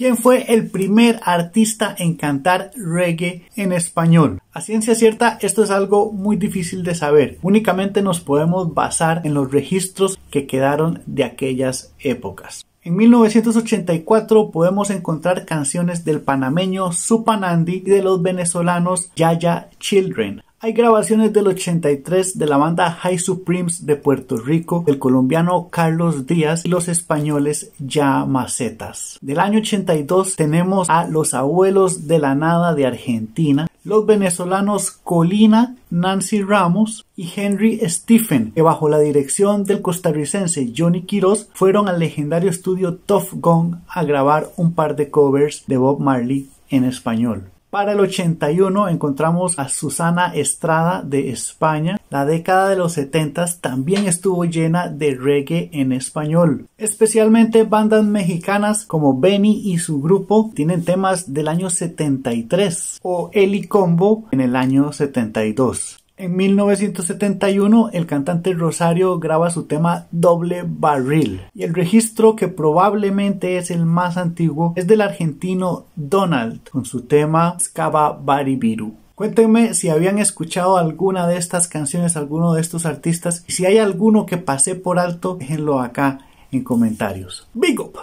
¿Quién fue el primer artista en cantar reggae en español. A ciencia cierta, esto es algo muy difícil de saber. Únicamente nos podemos basar en los registros que quedaron de aquellas épocas. En 1984 podemos encontrar canciones del panameño Supanandi y de los venezolanos Yaya Children. Hay grabaciones del 83 de la banda High Supremes de Puerto Rico, el colombiano Carlos Díaz y los españoles Ya Macetas. Del año 82 tenemos a Los Abuelos de la Nada de Argentina, los venezolanos Colina, Nancy Ramos y Henry Stephen, que bajo la dirección del costarricense Johnny Quiroz fueron al legendario estudio Tough Gong a grabar un par de covers de Bob Marley en español. Para el 81 encontramos a Susana Estrada de España. La década de los 70 también estuvo llena de reggae en español. Especialmente bandas mexicanas como Benny y su grupo tienen temas del año 73 o Eli Combo en el año 72. En 1971 el cantante Rosario graba su tema Doble Barril y el registro que probablemente es el más antiguo es del argentino Donald con su tema Scava Baribiru. Cuéntenme si habían escuchado alguna de estas canciones, alguno de estos artistas y si hay alguno que pasé por alto, déjenlo acá en comentarios. Big up!